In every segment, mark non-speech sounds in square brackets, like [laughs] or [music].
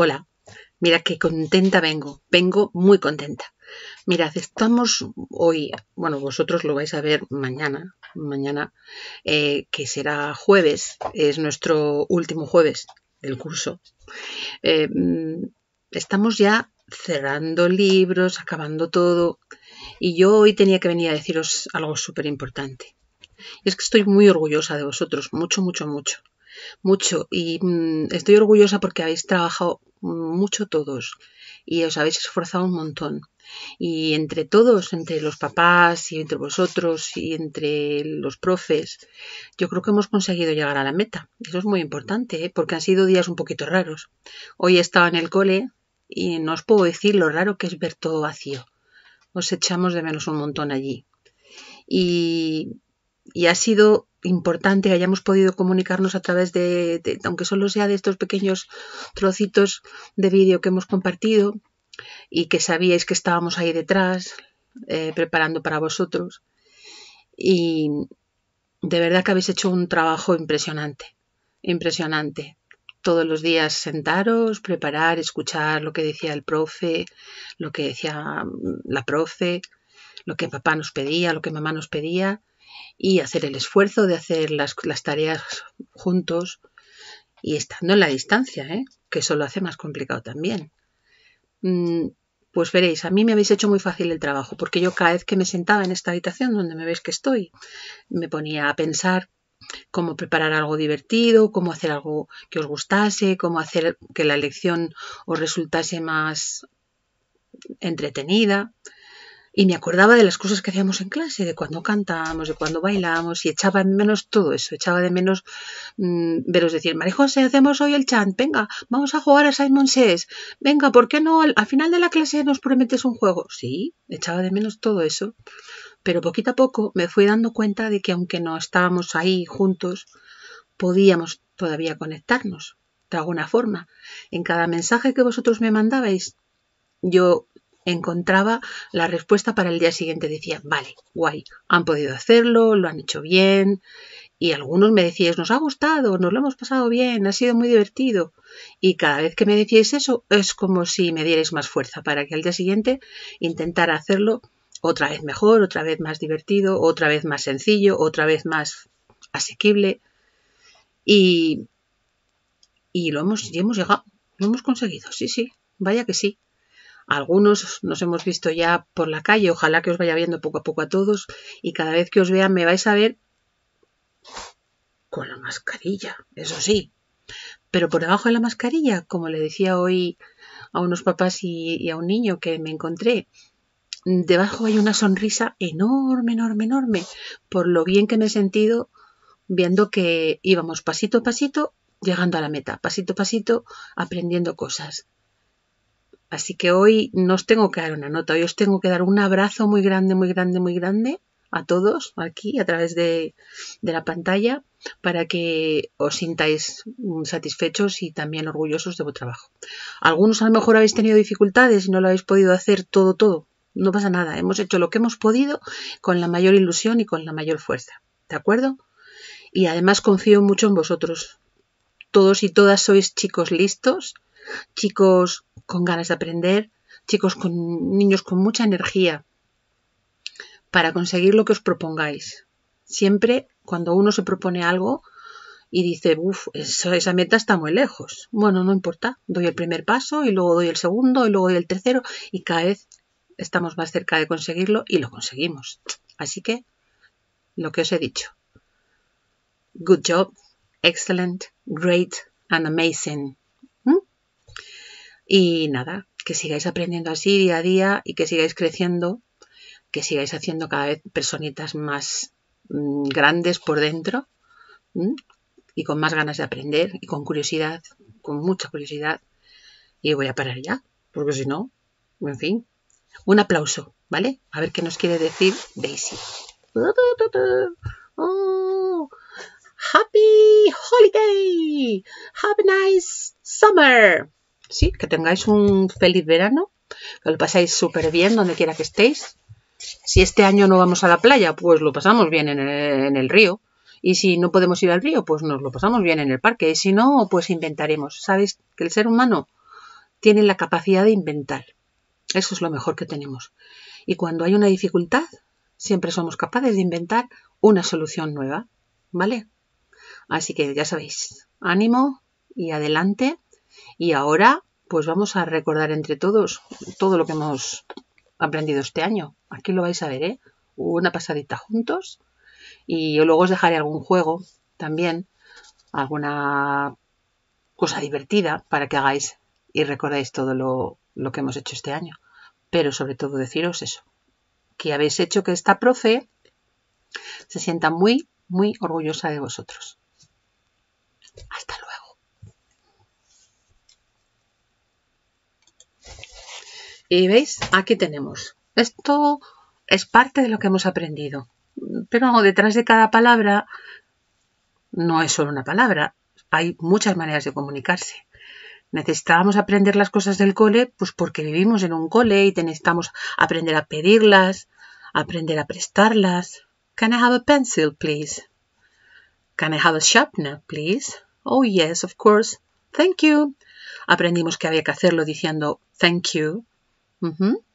Hola, mira que contenta vengo, vengo muy contenta. Mirad, estamos hoy, bueno, vosotros lo vais a ver mañana, mañana eh, que será jueves, es nuestro último jueves del curso. Eh, estamos ya cerrando libros, acabando todo, y yo hoy tenía que venir a deciros algo súper importante. es que estoy muy orgullosa de vosotros, mucho, mucho, mucho mucho y mm, estoy orgullosa porque habéis trabajado mucho todos y os habéis esforzado un montón. Y entre todos, entre los papás y entre vosotros y entre los profes, yo creo que hemos conseguido llegar a la meta. Eso es muy importante, ¿eh? porque han sido días un poquito raros. Hoy estaba en el cole y no os puedo decir lo raro que es ver todo vacío. Os echamos de menos un montón allí. Y y ha sido importante que hayamos podido comunicarnos a través de, aunque solo sea de estos pequeños trocitos de vídeo que hemos compartido y que sabíais que estábamos ahí detrás eh, preparando para vosotros. Y de verdad que habéis hecho un trabajo impresionante, impresionante. Todos los días sentaros, preparar, escuchar lo que decía el profe, lo que decía mm, la profe, lo que papá nos pedía, lo que mamá nos pedía y hacer el esfuerzo de hacer las, tareas juntos y estando en la distancia, ¿eh? que eso lo hace más complicado también. Mm, pues veréis, a mí me habéis hecho muy fácil el trabajo, porque yo cada vez que me sentaba en esta habitación donde me veis que estoy, me ponía a pensar cómo preparar algo divertido, cómo hacer algo que os gustase, cómo hacer que la lección os resultase más entretenida y me acordaba de las cosas que hacíamos en clase, de cuando cantábamos, de cuando bailábamos, y echaba de menos todo eso, echaba de menos mm, veros decir, María hacemos hoy el chant, venga, vamos a jugar a Simon Says, venga, ¿por qué no? al final de la clase nos prometes un juego. Sí, echaba de menos todo eso. Pero poquito a poco me fui dando cuenta de que aunque no estábamos ahí juntos, podíamos todavía conectarnos, de alguna forma. En cada mensaje que vosotros me mandabais, yo encontraba la respuesta para el día siguiente. Decía, vale, guay, han podido hacerlo, lo han hecho bien. Y algunos me decíais, nos ha gustado, nos lo hemos pasado bien, ha sido muy divertido. Y cada vez que me decíais eso, es como si me dierais más fuerza para que al día siguiente intentara hacerlo otra vez mejor, otra vez más divertido, otra vez más sencillo, otra vez más asequible. Y, y lo hemos, hemos llegado, lo hemos conseguido, sí, sí, vaya que sí. Algunos nos hemos visto ya por la calle, ojalá que os vaya viendo poco a poco a todos y cada vez que os vean me vais a ver con la mascarilla, eso sí. Pero por debajo de la mascarilla, como le decía hoy a unos papás y, a un niño que me encontré, debajo hay una sonrisa enorme, enorme, enorme, por lo bien que me he sentido viendo que íbamos pasito a pasito llegando a la meta, pasito a pasito aprendiendo cosas. Así que hoy no os tengo que dar una nota, hoy os tengo que dar un abrazo muy grande, muy grande, muy grande a todos aquí a través de, la pantalla para que os sintáis mm, satisfechos y también orgullosos de vuestro trabajo. Algunos a lo mejor habéis tenido dificultades y no lo habéis podido hacer todo, todo. No pasa nada, hemos hecho lo que hemos podido con la mayor ilusión y con la mayor fuerza. ¿De acuerdo? Y además confío mucho en vosotros. Todos y todas sois chicos listos, chicos con ganas de aprender, chicos con niños con mucha energía, para conseguir lo que os propongáis. Siempre cuando uno se propone algo y dice, uff, esa meta está muy lejos. Bueno, no importa, doy el primer paso y luego doy el segundo y luego doy el tercero y cada vez estamos más cerca de conseguirlo y lo conseguimos. Así que, lo que os he dicho. Good job, excellent, great and amazing. Y nada, que sigáis aprendiendo así día a día y que sigáis creciendo, que sigáis haciendo cada vez personitas más mm, grandes por dentro y con más ganas de aprender y con curiosidad, con mucha curiosidad. Y voy a parar ya, porque si no, en fin, un aplauso, ¿vale? A ver qué nos quiere decir Daisy. happy holiday! Have a nice summer! sí, que tengáis un feliz verano, que lo pasáis súper bien donde quiera que estéis. Si este año no vamos a la playa, pues lo pasamos bien en el, en el río. Y si no podemos ir al río, pues nos lo pasamos bien en el parque. Y si no, pues inventaremos. Sabéis que el ser humano tiene la capacidad de inventar. Eso es lo mejor que tenemos. Y cuando hay una dificultad, siempre somos capaces de inventar una solución nueva. ¿Vale? Así que ya sabéis, ánimo y adelante y ahora, pues vamos a recordar entre todos todo lo que hemos aprendido este año. Aquí lo vais a ver, ¿eh? Una pasadita juntos. Y yo luego os dejaré algún juego también, alguna cosa divertida para que hagáis y recordéis todo lo, que hemos hecho este año. Pero sobre todo deciros eso, que habéis hecho que esta profe se sienta muy, muy orgullosa de vosotros. Hasta Y veis, aquí tenemos. Esto es parte de lo que hemos aprendido. Pero detrás de cada palabra no es solo una palabra. Hay muchas maneras de comunicarse. Necesitábamos aprender las cosas del cole, pues porque vivimos en un cole y necesitamos aprender a pedirlas, aprender a prestarlas. Can I have a pencil, please? Can I have a sharpener, please? Oh, yes, of course. Thank you. Aprendimos que había que hacerlo diciendo thank you,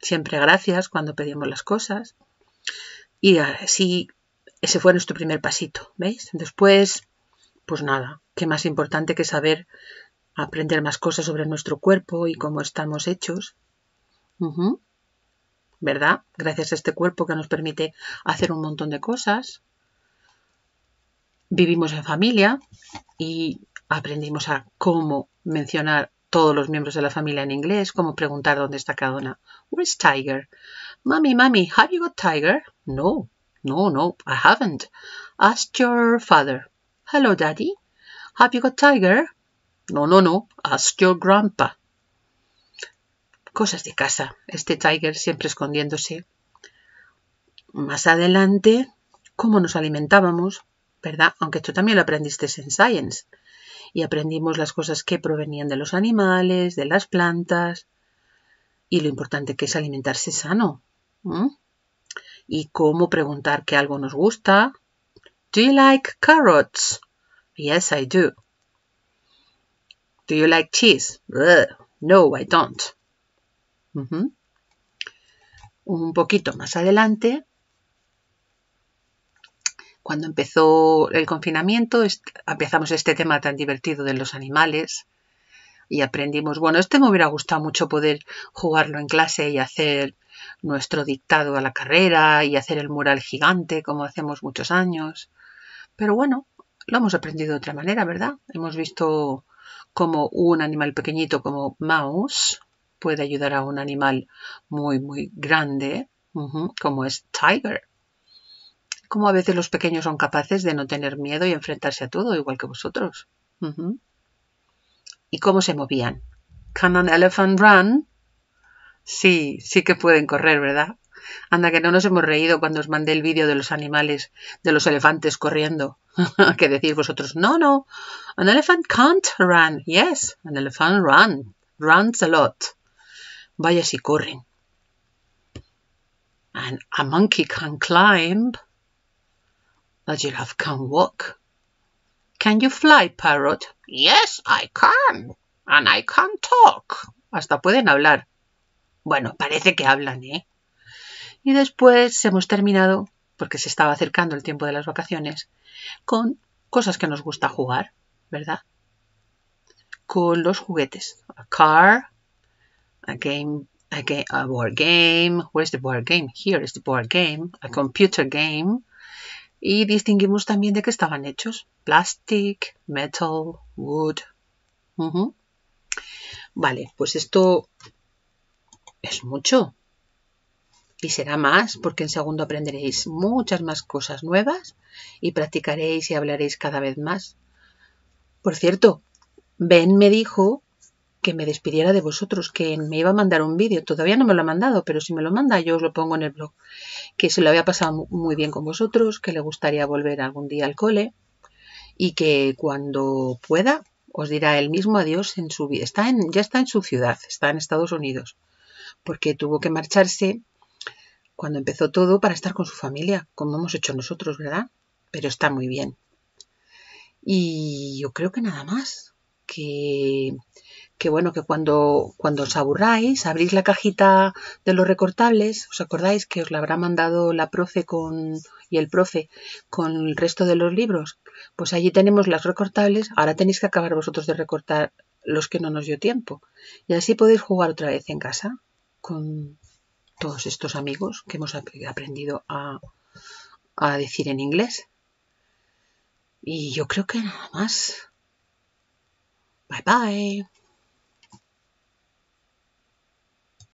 Siempre gracias cuando pedimos las cosas. Y así, ese fue nuestro primer pasito, ¿veis? Después, pues nada, qué más importante que saber aprender más cosas sobre nuestro cuerpo y cómo estamos hechos. ¿Verdad? Gracias a este cuerpo que nos permite hacer un montón de cosas. Vivimos en familia y aprendimos a cómo mencionar todos los miembros de la familia en inglés, como preguntar dónde está cada una. Where's Tiger? Mummy, mami have you got Tiger? No, no, no, I haven't. Ask your father. Hello, daddy. Have you got Tiger? No, no, no, ask your grandpa. Cosas de casa. Este Tiger siempre escondiéndose. Más adelante, cómo nos alimentábamos, ¿verdad? Aunque tú también lo aprendiste en Science y aprendimos las cosas que provenían de los animales, de las plantas y lo importante que es alimentarse sano. Y cómo preguntar que algo nos gusta. Do you like carrots? Yes, I do. Do you like cheese? No, I don't. Un poquito más adelante cuando empezó el confinamiento, empezamos este tema tan divertido de los animales y aprendimos, bueno, este me hubiera gustado mucho poder jugarlo en clase y hacer nuestro dictado a la carrera y hacer el mural gigante como hacemos muchos años. Pero bueno, lo hemos aprendido de otra manera, ¿verdad? Hemos visto cómo un animal pequeñito como Mouse puede ayudar a un animal muy, muy grande, como es Tiger. Cómo a veces los pequeños son capaces de no tener miedo y enfrentarse a todo, igual que vosotros. ¿Y cómo se movían? ¿Can an elephant run? Sí, sí que pueden correr, ¿verdad? Anda, que no nos hemos reído cuando os mandé el vídeo de los animales, de los elefantes corriendo. [laughs] que decís vosotros, no, no, an elephant can't run. Yes, an elephant run. Runs a lot. Vaya si corren. And a monkey can climb that giraffe can walk. Can you fly, parrot? Yes, I can. And I can talk. Hasta pueden hablar. Bueno, parece que hablan, ¿eh? Y después hemos terminado, porque se estaba acercando el tiempo de las vacaciones, con cosas que nos gusta jugar, ¿verdad? Con los juguetes. A car, a game, a, game, a board game. Where's the board game? Here is the board game. A computer game y distinguimos también de qué estaban hechos. Plastic, metal, wood. Vale, pues esto es mucho. Y será más, porque en segundo aprenderéis muchas más cosas nuevas y practicaréis y hablaréis cada vez más. Por cierto, Ben me dijo que me despidiera de vosotros, que me iba a mandar un vídeo. Todavía no me lo ha mandado, pero si me lo manda yo os lo pongo en el blog. Que se lo había pasado muy bien con vosotros, que le gustaría volver algún día al cole y que cuando pueda os dirá él mismo adiós en su vida. Está en, ya está en su ciudad, está en Estados Unidos, porque tuvo que marcharse cuando empezó todo para estar con su familia, como hemos hecho nosotros, ¿verdad? Pero está muy bien. Y yo creo que nada más que, bueno, que cuando, cuando os aburráis, abrís la cajita de los recortables, os acordáis que os la habrá mandado la profe con, y el profe con el resto de los libros. Pues allí tenemos las recortables, ahora tenéis que acabar vosotros de recortar los que no nos dio tiempo. Y así podéis jugar otra vez en casa con todos estos amigos que hemos aprendido a, a decir en inglés. Y yo creo que nada más. Bye bye.